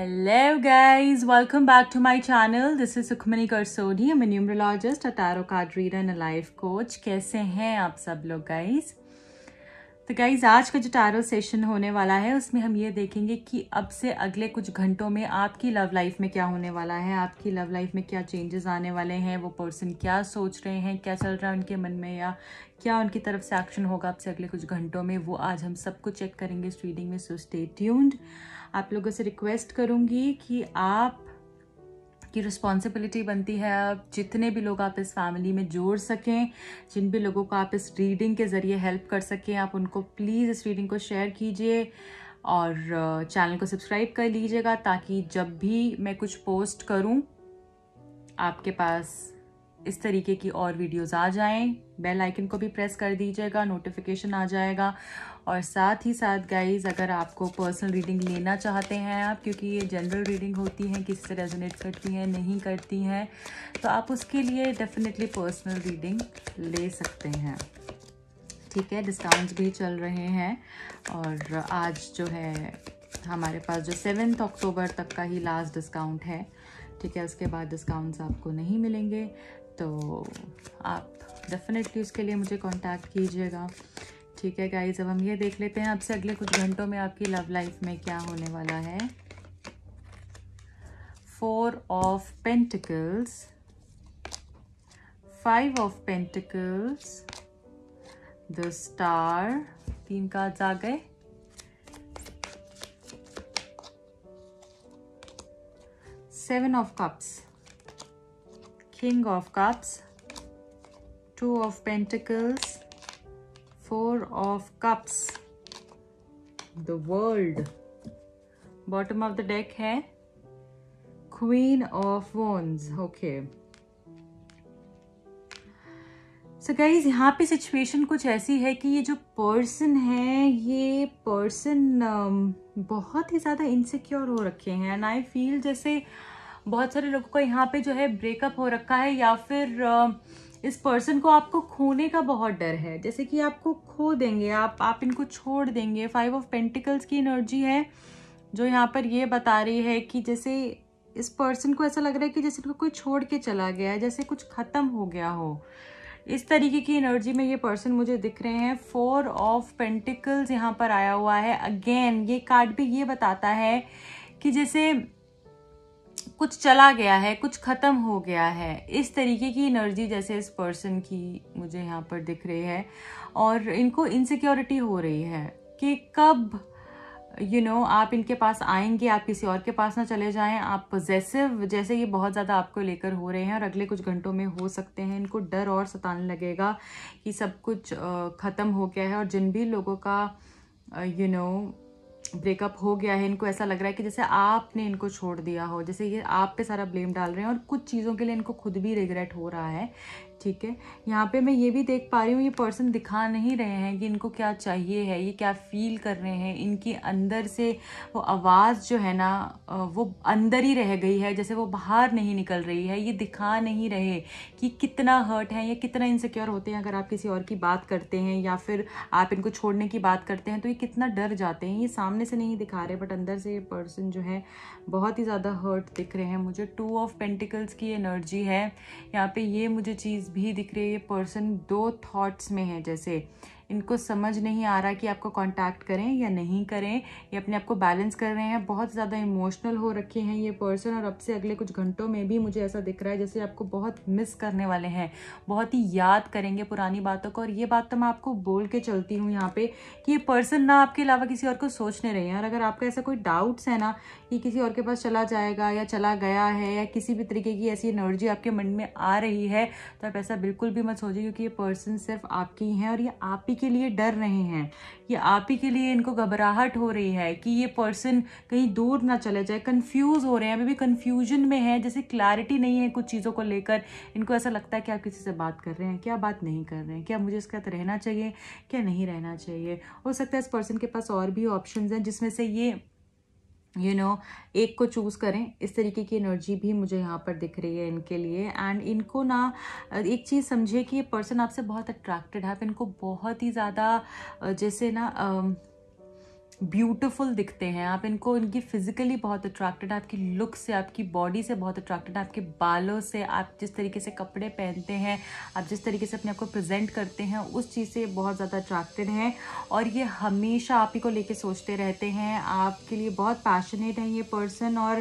Hello guys, welcome back to my channel. This is Sukhmani Karsodi. I'm a numerologist, a tarot card reader and a life coach. कैसे हैं आप सब लोग guys? तो guys आज का जो टारो सेशन होने वाला है उसमें हम ये देखेंगे कि अब से अगले कुछ घंटों में आपकी लव लाइफ में क्या होने वाला है आपकी लव लाइफ में क्या चेंजेस आने वाले हैं वो पर्सन क्या सोच रहे हैं क्या चल रहा है उनके मन में या क्या उनकी तरफ से एक्शन होगा आपसे अगले कुछ घंटों में वो आज हम सबको चेक करेंगे इस रीडिंग में सो स्टे ट्यून्ड आप लोगों से रिक्वेस्ट करूँगी कि आप आपकी रिस्पॉन्सिबिलिटी बनती है आप जितने भी लोग आप इस फैमिली में जोड़ सकें जिन भी लोगों को आप इस रीडिंग के ज़रिए हेल्प कर सकें आप उनको प्लीज़ इस रीडिंग को शेयर कीजिए और चैनल को सब्सक्राइब कर लीजिएगा ताकि जब भी मैं कुछ पोस्ट करूँ आपके पास इस तरीके की और वीडियोस आ जाएं बेल आइकन को भी प्रेस कर दीजिएगा नोटिफिकेशन आ जाएगा और साथ ही साथ गाइज अगर आपको पर्सनल रीडिंग लेना चाहते हैं आप क्योंकि ये जनरल रीडिंग होती है किसी से रेजोनेट करती हैं नहीं करती हैं तो आप उसके लिए डेफिनेटली पर्सनल रीडिंग ले सकते हैं ठीक है डिस्काउंट्स भी चल रहे हैं और आज जो है हमारे पास जो सेवन्थ अक्टूबर तक का ही लास्ट डिस्काउंट है ठीक है उसके बाद डिस्काउंट्स आपको नहीं मिलेंगे तो आप डेफिनेटली उसके लिए मुझे कांटेक्ट कीजिएगा ठीक है गाइज अब हम ये देख लेते हैं आपसे अगले कुछ घंटों में आपकी लव लाइफ में क्या होने वाला है four of pentacles five of pentacles the star तीन कार्ड्स आ गए seven of cups king of cups two of pentacles four of cups the world bottom of the deck hai queen of wands okay so guys यहाँ पे situation कुछ ऐसी है कि ये जो पर्सन है ये पर्सन um, बहुत ही ज़्यादा इनसिक्योर हो रखे हैं एंड आई फील जैसे बहुत सारे लोगों का यहाँ पे जो है ब्रेकअप हो रखा है या फिर uh, इस पर्सन को आपको खोने का बहुत डर है जैसे कि आपको खो देंगे आप आप इनको छोड़ देंगे फाइव ऑफ पेंटिकल्स की एनर्जी है जो यहाँ पर ये बता रही है कि जैसे इस पर्सन को ऐसा लग रहा है कि जैसे इनको कोई छोड़ के चला गया है जैसे कुछ ख़त्म हो गया हो इस तरीके की एनर्जी में ये पर्सन मुझे दिख रहे हैं फोर ऑफ पेंटिकल्स यहाँ पर आया हुआ है अगेन ये कार्ड भी ये बताता है कि जैसे कुछ चला गया है कुछ ख़त्म हो गया है इस तरीके की एनर्जी जैसे इस पर्सन की मुझे यहाँ पर दिख रही है और इनको इनसिक्योरिटी हो रही है कि कब यू you नो know, आप इनके पास आएंगे आप किसी और के पास ना चले जाएं आप पोजेसिव जैसे ये बहुत ज़्यादा आपको लेकर हो रहे हैं और अगले कुछ घंटों में हो सकते हैं इनको डर और सताने लगेगा कि सब कुछ ख़त्म हो गया है और जिन भी लोगों का यू नो ब्रेकअप हो गया है इनको ऐसा लग रहा है कि जैसे आपने इनको छोड़ दिया हो जैसे ये आप पे सारा ब्लेम डाल रहे हैं और कुछ चीज़ों के लिए इनको खुद भी रिग्रेट हो रहा है ठीक है यहाँ पे मैं ये भी देख पा रही हूँ ये पर्सन दिखा नहीं रहे हैं कि इनको क्या चाहिए है ये क्या फील कर रहे हैं इनकी अंदर से वो आवाज़ जो है ना वो अंदर ही रह गई है जैसे वो बाहर नहीं निकल रही है ये दिखा नहीं रहे कि कितना हर्ट है या कितना इनसिक्योर होते हैं अगर आप किसी और की बात करते हैं या फिर आप इनको छोड़ने की बात करते हैं तो ये कितना डर जाते हैं ये सामने से नहीं दिखा रहे बट अंदर से ये पर्सन जो है बहुत ही ज़्यादा हर्ट दिख रहे हैं मुझे टू ऑफ पेंटिकल्स की एनर्जी है यहाँ पर ये मुझे चीज़ भी दिख रही है ये पर्सन दो थॉट्स में है जैसे इनको समझ नहीं आ रहा कि आपको कांटेक्ट करें या नहीं करें ये अपने आप को बैलेंस कर रहे हैं बहुत ज़्यादा इमोशनल हो रखे हैं ये पर्सन और अब से अगले कुछ घंटों में भी मुझे ऐसा दिख रहा है जैसे आपको बहुत मिस करने वाले हैं बहुत ही याद करेंगे पुरानी बातों को और ये बात तो मैं आपको बोल के चलती हूँ यहाँ पर कि ये पर्सन ना आपके अलावा किसी और को सोचने रहे हैं और अगर आपका ऐसा कोई डाउट्स है ना कि किसी और के पास चला जाएगा या चला गया है या किसी भी तरीके की ऐसी एनर्जी आपके मन में आ रही है तो आप ऐसा बिल्कुल भी मत सोचिए क्योंकि ये पर्सन सिर्फ आपकी हैं और ये आप ही के लिए डर रहे हैं या आप ही के लिए इनको घबराहट हो रही है कि ये पर्सन कहीं दूर ना चले जाए कंफ्यूज हो रहे हैं अभी भी कंफ्यूजन में है जैसे क्लैरिटी नहीं है कुछ चीज़ों को लेकर इनको ऐसा लगता है कि आप किसी से बात कर रहे हैं क्या बात नहीं कर रहे हैं क्या मुझे इसके साथ रहना चाहिए क्या नहीं रहना चाहिए हो सकता है इस पर्सन के पास और भी ऑप्शन हैं जिसमें से ये यू you नो know, एक को चूज़ करें इस तरीके की एनर्जी भी मुझे यहाँ पर दिख रही है इनके लिए एंड इनको ना एक चीज़ समझे कि ये पर्सन आपसे बहुत अट्रैक्टेड है आप इनको बहुत ही ज़्यादा जैसे ना ब्यूटीफुल दिखते हैं आप इनको इनकी फिजिकली बहुत अट्रैक्टेड आपकी लुक से आपकी बॉडी से बहुत अट्रैक्टेड आपके बालों से आप जिस तरीके से कपड़े पहनते हैं आप जिस तरीके से अपने आप को प्रेजेंट करते हैं उस चीज़ से बहुत ज़्यादा अट्रैक्टेड हैं और ये हमेशा आप ही को लेके सोचते रहते हैं आपके लिए बहुत पैशनेट है ये पर्सन और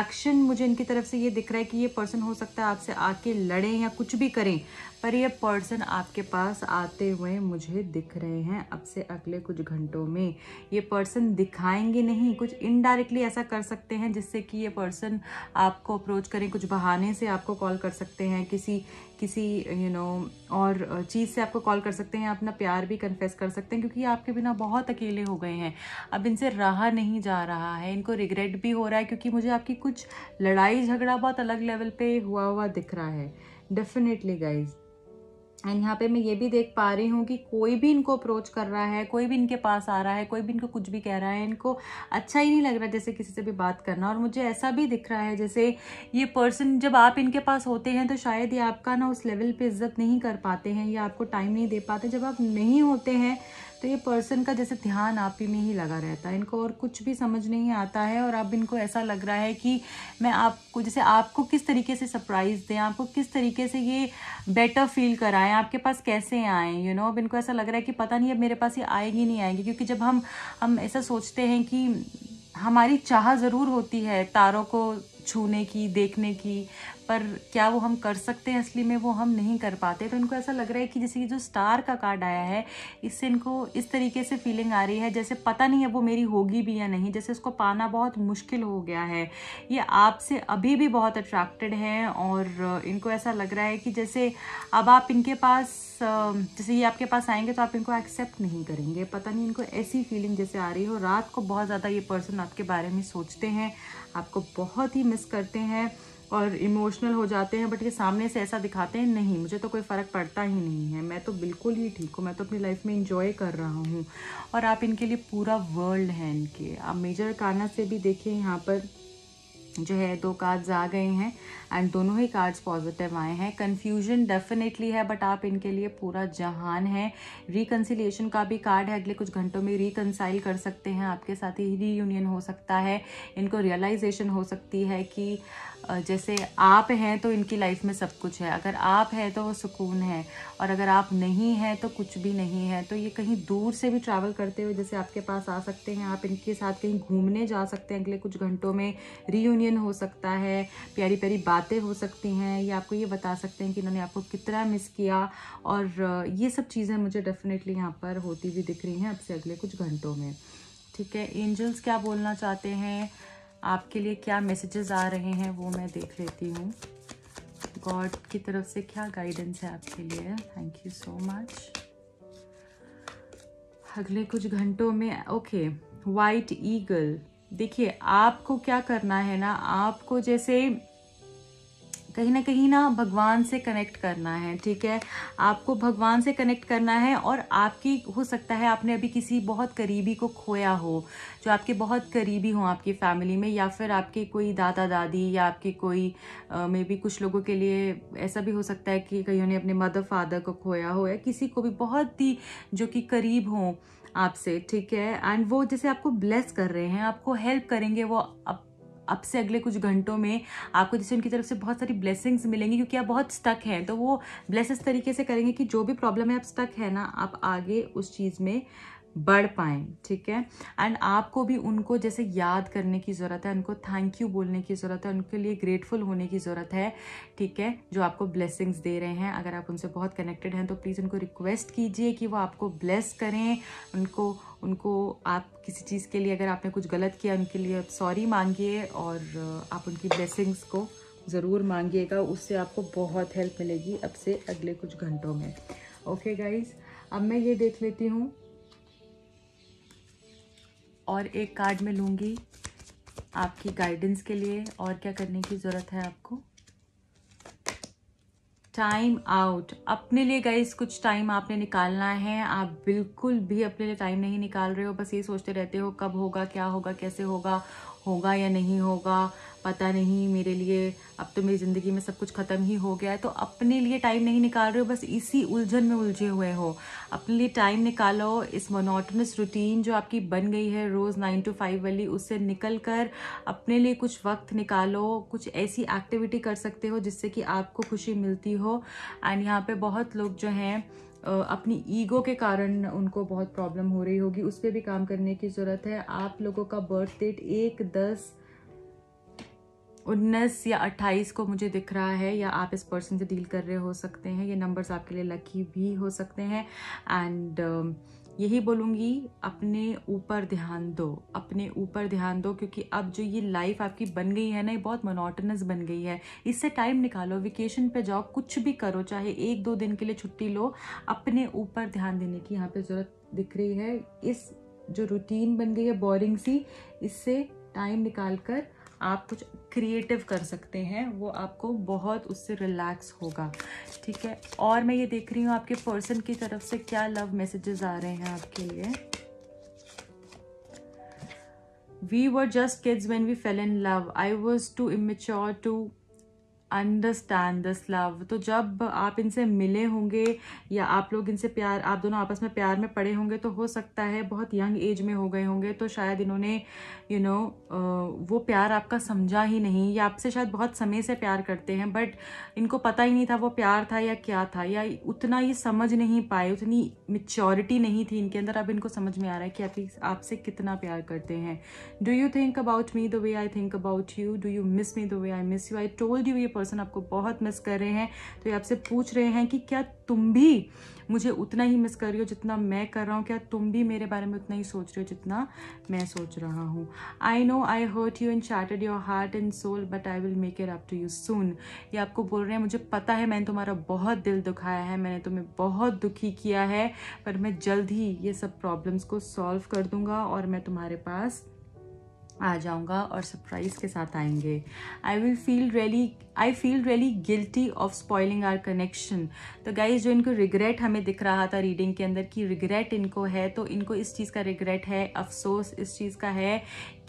एक्शन मुझे इनकी तरफ से ये दिख रहा है कि ये पर्सन हो सकता है आपसे आके लड़ें या कुछ भी करें पर ये पर्सन आपके पास आते हुए मुझे दिख रहे हैं अब से अगले कुछ घंटों में ये पर्सन दिखाएंगे नहीं कुछ इनडायरेक्टली ऐसा कर सकते हैं जिससे कि ये पर्सन आपको अप्रोच करें कुछ बहाने से आपको कॉल कर सकते हैं किसी किसी यू you नो know, और चीज़ से आपको कॉल कर सकते हैं अपना प्यार भी कन्फेस कर सकते हैं क्योंकि आपके बिना बहुत अकेले हो गए हैं अब इनसे रहा नहीं जा रहा है इनको रिग्रेट भी हो रहा है क्योंकि मुझे आपकी कुछ लड़ाई झगड़ा बहुत अलग लेवल पे हुआ हुआ दिख रहा है डेफिनेटली गाइज़ एंड यहाँ पे मैं ये भी देख पा रही हूँ कि कोई भी इनको अप्रोच कर रहा है कोई भी इनके पास आ रहा है कोई भी इनको कुछ भी कह रहा है इनको अच्छा ही नहीं लग रहा जैसे किसी से भी बात करना और मुझे ऐसा भी दिख रहा है जैसे ये पर्सन जब आप इनके पास होते हैं तो शायद ये आपका ना उस लेवल पर इज्जत नहीं कर पाते हैं या आपको टाइम नहीं दे पाते जब आप नहीं होते हैं तो ये पर्सन का जैसे ध्यान आप ही में ही लगा रहता है इनको और कुछ भी समझ नहीं आता है और अब इनको ऐसा लग रहा है कि मैं आपको जैसे आपको किस तरीके से सरप्राइज़ दें आपको किस तरीके से ये बेटर फील कराएं आपके पास कैसे आएँ यू नो अब इनको ऐसा लग रहा है कि पता नहीं अब मेरे पास ये आएगी नहीं आएगी क्योंकि जब हम हम ऐसा सोचते हैं कि हमारी चाह ज़रूर होती है तारों को छूने की देखने की पर क्या वो हम कर सकते हैं असली में वो हम नहीं कर पाते तो इनको ऐसा लग रहा है कि जैसे कि जो स्टार का कार्ड आया है इससे इनको इस तरीके से फीलिंग आ रही है जैसे पता नहीं है वो मेरी होगी भी या नहीं जैसे उसको पाना बहुत मुश्किल हो गया है ये आपसे अभी भी बहुत अट्रैक्टेड हैं और इनको ऐसा लग रहा है कि जैसे अब आप इनके पास जैसे ये आपके पास आएंगे तो आप इनको एक्सेप्ट नहीं करेंगे पता नहीं इनको ऐसी फीलिंग जैसे आ रही हो रात को बहुत ज़्यादा ये पर्सन आपके बारे में सोचते हैं आपको बहुत ही मिस करते हैं और इमोशनल हो जाते हैं बट ये सामने से ऐसा दिखाते हैं नहीं मुझे तो कोई फ़र्क पड़ता ही नहीं है मैं तो बिल्कुल ही ठीक हूँ मैं तो अपनी लाइफ में इंजॉय कर रहा हूँ और आप इनके लिए पूरा वर्ल्ड हैं इनके आप मेजर काना से भी देखें यहाँ पर जो है दो कार्ड्स आ गए हैं एंड दोनों ही कार्ड्स पॉजिटिव आए हैं कन्फ्यूजन डेफिनेटली है बट आप इनके लिए पूरा जहान है रिकन्सिलेशन का भी कार्ड है अगले कुछ घंटों में रिकन्साइल कर सकते हैं आपके साथ ही रीयूनियन हो सकता है इनको रियलाइजेशन हो सकती है कि जैसे आप हैं तो इनकी लाइफ में सब कुछ है अगर आप हैं तो वो सुकून है और अगर आप नहीं हैं तो कुछ भी नहीं है तो ये कहीं दूर से भी ट्रैवल करते हुए जैसे आपके पास आ सकते हैं आप इनके साथ कहीं घूमने जा सकते हैं अगले कुछ घंटों में रीयूनियन हो सकता है प्यारी प्यारी बातें हो सकती हैं ये आपको ये बता सकते हैं कि इन्होंने आपको कितना मिस किया और ये सब चीज़ें मुझे डेफिनेटली यहाँ पर होती हुई दिख रही हैं अब से अगले कुछ घंटों में ठीक है एंजल्स क्या बोलना चाहते हैं आपके लिए क्या मैसेजेस आ रहे हैं वो मैं देख लेती हूँ गॉड की तरफ से क्या गाइडेंस है आपके लिए थैंक यू सो मच अगले कुछ घंटों में ओके वाइट ईगल देखिए आपको क्या करना है ना आपको जैसे कहीं ना कहीं ना भगवान से कनेक्ट करना है ठीक है आपको भगवान से कनेक्ट करना है और आपकी हो सकता है आपने अभी किसी बहुत करीबी को खोया हो जो आपके बहुत करीबी हों आपकी फैमिली में या फिर आपके कोई दादा दादी या आपके कोई मे बी कुछ लोगों के लिए ऐसा भी हो सकता है कि कहीं ने अपने मदर फादर को खोया हो या किसी को भी बहुत ही जो कि करीब हों आपसे ठीक है एंड वो जैसे आपको ब्लेस कर रहे हैं आपको हेल्प करेंगे वो अप, अब से अगले कुछ घंटों में आपको जैसे उनकी तरफ से बहुत सारी ब्लेसिंग्स मिलेंगी क्योंकि आप बहुत स्टक हैं तो वो ब्लेस तरीके से करेंगे कि जो भी प्रॉब्लम है आप स्टक है ना आप आगे उस चीज़ में बढ़ पाएँ ठीक है एंड आपको भी उनको जैसे याद करने की ज़रूरत है उनको थैंक यू बोलने की ज़रूरत है उनके लिए ग्रेटफुल होने की ज़रूरत है ठीक है जो आपको ब्लेसिंग्स दे रहे हैं अगर आप उनसे बहुत कनेक्टेड हैं तो प्लीज़ उनको रिक्वेस्ट कीजिए कि वो आपको ब्लेस करें उनको उनको आप किसी चीज़ के लिए अगर आपने कुछ गलत किया उनके लिए आप सॉरी मांगिए और आप उनकी ब्लेसिंग्स को ज़रूर मांगिएगा उससे आपको बहुत हेल्प मिलेगी अब से अगले कुछ घंटों में ओके गाइज अब मैं ये देख लेती हूँ और एक कार्ड में लूँगी आपकी गाइडेंस के लिए और क्या करने की ज़रूरत है आपको टाइम आउट अपने लिए गाइस कुछ टाइम आपने निकालना है आप बिल्कुल भी अपने लिए टाइम नहीं निकाल रहे हो बस ये सोचते रहते हो कब होगा क्या होगा कैसे होगा होगा या नहीं होगा पता नहीं मेरे लिए अब तो मेरी ज़िंदगी में सब कुछ ख़त्म ही हो गया है तो अपने लिए टाइम नहीं निकाल रहे हो बस इसी उलझन में उलझे हुए हो अपने लिए टाइम निकालो इस मोनोटनस रूटीन जो आपकी बन गई है रोज़ नाइन टू फाइव वाली उससे निकल कर अपने लिए कुछ वक्त निकालो कुछ ऐसी एक्टिविटी कर सकते हो जिससे कि आपको खुशी मिलती हो एंड यहाँ पर बहुत लोग जो हैं अपनी ईगो के कारण उनको बहुत प्रॉब्लम हो रही होगी उस पर भी काम करने की ज़रूरत है आप लोगों का बर्थ डेट एक दस उन्नीस या अट्ठाईस को मुझे दिख रहा है या आप इस पर्सन से डील कर रहे हो सकते हैं ये नंबर्स आपके लिए लकी भी हो सकते हैं एंड um, यही बोलूँगी अपने ऊपर ध्यान दो अपने ऊपर ध्यान दो क्योंकि अब जो ये लाइफ आपकी बन गई है ना ये बहुत मोनोटनस बन गई है इससे टाइम निकालो वेकेशन पे जाओ कुछ भी करो चाहे एक दो दिन के लिए छुट्टी लो अपने ऊपर ध्यान देने की यहाँ पे ज़रूरत दिख रही है इस जो रूटीन बन गई है बोरिंग सी इससे टाइम निकाल कर आप कुछ क्रिएटिव कर सकते हैं वो आपको बहुत उससे रिलैक्स होगा ठीक है और मैं ये देख रही हूँ आपके पर्सन की तरफ से क्या लव मैसेजेस आ रहे हैं आपके लिए we were just kids when we fail in love I was to immature to understand this love तो जब आप इनसे मिले होंगे या आप लोग इनसे प्यार आप दोनों आपस में प्यार में पड़े होंगे तो हो सकता है बहुत यंग एज में हो गए होंगे तो शायद इन्होंने यू you नो know, वो प्यार आपका समझा ही नहीं या आपसे शायद बहुत समय से प्यार करते हैं बट इनको पता ही नहीं था वो प्यार था या क्या था या उतना ये समझ नहीं पाए उतनी मेच्योरिटी नहीं थी इनके अंदर अब इनको समझ में आ रहा है कि आप आपसे कितना प्यार करते हैं do you think about me the way I think about you do you miss me the way I miss you I told you ये पर्सन आपको बहुत मिस कर रहे हैं तो ये आपसे पूछ रहे हैं कि क्या तुम भी मुझे उतना ही मिस कर रही हो जितना मैं कर रहा हूँ क्या तुम भी मेरे बारे में उतना ही सोच रहे हो जितना मैं सोच रहा हूँ I know I hurt you and शार्टेड your heart and soul but I will make it up to you soon ये आपको बोल रहे हैं मुझे पता है मैंने तुम्हारा बहुत दिल दुखाया है मैंने तुम्हें बहुत दुखी किया है पर मैं जल्द ही ये सब प्रॉब्लम्स को सॉल्व कर दूंगा और मैं तुम्हारे पास आ जाऊंगा और सरप्राइज़ के साथ आएंगे I will feel really I feel really guilty of spoiling are connection तो गाइज जो इनको रिग्रेट हमें दिख रहा था रीडिंग के अंदर कि रिग्रेट इनको है तो इनको इस चीज़ का रिग्रेट है अफसोस इस चीज़ का है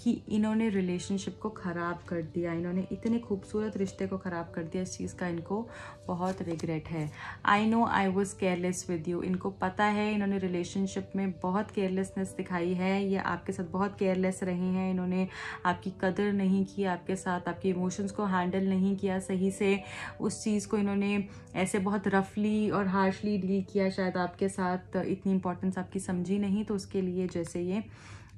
कि इन्होंने रिलेशनशिप को ख़राब कर दिया इन्होंने इतने खूबसूरत रिश्ते को ख़राब कर दिया इस चीज़ का इनको बहुत रिग्रेट है I know I was careless with you इनको पता है इन्होंने रिलेशनशिप में बहुत केयरलेसनेस दिखाई है ये आपके साथ बहुत केयरलेस रहे हैं इन्होंने आपकी कदर नहीं की आपके साथ आपके इमोशंस को हैंडल नहीं किया किया सही से उस चीज़ को इन्होंने ऐसे बहुत रफली और हार्शली डील किया शायद आपके साथ इतनी इंपॉर्टेंस आपकी समझी नहीं तो उसके लिए जैसे ये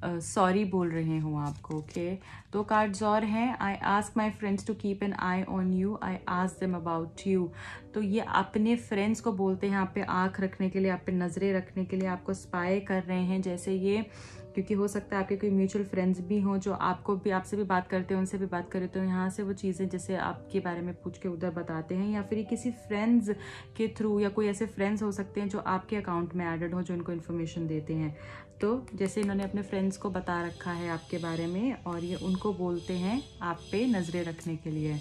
सॉरी uh, बोल रहे हूँ आपको ओके okay? दो कार्ड्स और हैं I ask my friends to keep an I on you I ask them about you तो ये अपने फ्रेंड्स को बोलते हैं आप पे आँख रखने के लिए आप पे नज़रें रखने के लिए आपको स्पाई कर रहे हैं जैसे ये क्योंकि हो सकता है आपके कोई म्यूचुअल फ्रेंड्स भी हों जो आपको भी आपसे भी बात करते हैं उनसे भी बात करें तो यहाँ से वो चीज़ें जैसे आपके बारे में पूछ के उधर बताते हैं या फिर किसी फ्रेंड्स के थ्रू या कोई ऐसे फ्रेंड्स हो सकते हैं जो आपके अकाउंट में एडेड हों जो इनको इन्फॉर्मेशन देते हैं तो जैसे इन्होंने अपने फ्रेंड्स को बता रखा है आपके बारे में और ये उनको बोलते हैं आप पे नज़रें रखने के लिए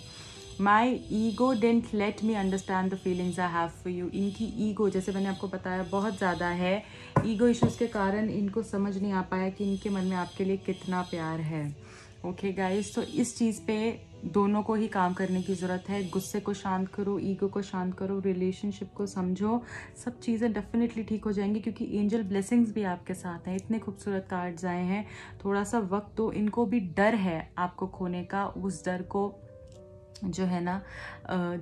my ego dent let me understand the feelings I have for you इनकी ईगो जैसे मैंने आपको बताया बहुत ज़्यादा है ईगो इश्यूज़ के कारण इनको समझ नहीं आ पाया कि इनके मन में आपके लिए कितना प्यार है ओके गाइज गाइस तो इस चीज़ पे दोनों को ही काम करने की ज़रूरत है गुस्से को शांत करो ईगो को शांत करो रिलेशनशिप को समझो सब चीज़ें डेफिनेटली ठीक हो जाएंगी क्योंकि एंजल ब्लेसिंग्स भी आपके साथ हैं इतने खूबसूरत कार्ड्स आए हैं थोड़ा सा वक्त तो इनको भी डर है आपको खोने का उस डर को जो है ना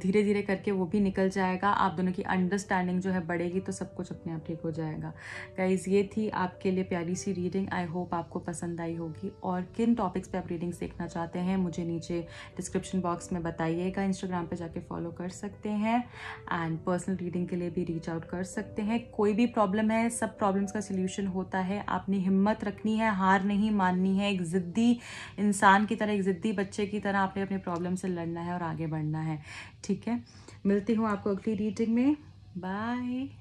धीरे धीरे करके वो भी निकल जाएगा आप दोनों की अंडरस्टैंडिंग जो है बढ़ेगी तो सब कुछ अपने आप ठीक हो जाएगा गाइज ये थी आपके लिए प्यारी सी रीडिंग आई होप आपको पसंद आई होगी और किन टॉपिक्स पे आप रीडिंग देखना चाहते हैं मुझे नीचे डिस्क्रिप्शन बॉक्स में बताइएगा इंस्टाग्राम पे जाके फॉलो कर सकते हैं एंड पर्सनल रीडिंग के लिए भी रीच आउट कर सकते हैं कोई भी प्रॉब्लम है सब प्रॉब्लम्स का सोल्यूशन होता है आपने हिम्मत रखनी है हार नहीं माननी है एक ज़िद्दी इंसान की तरह एक ज़िद्दी बच्चे की तरह आपने अपने प्रॉब्लम से लड़ना है है और आगे बढ़ना है ठीक है मिलती हूँ आपको अगली रीडिंग में बाय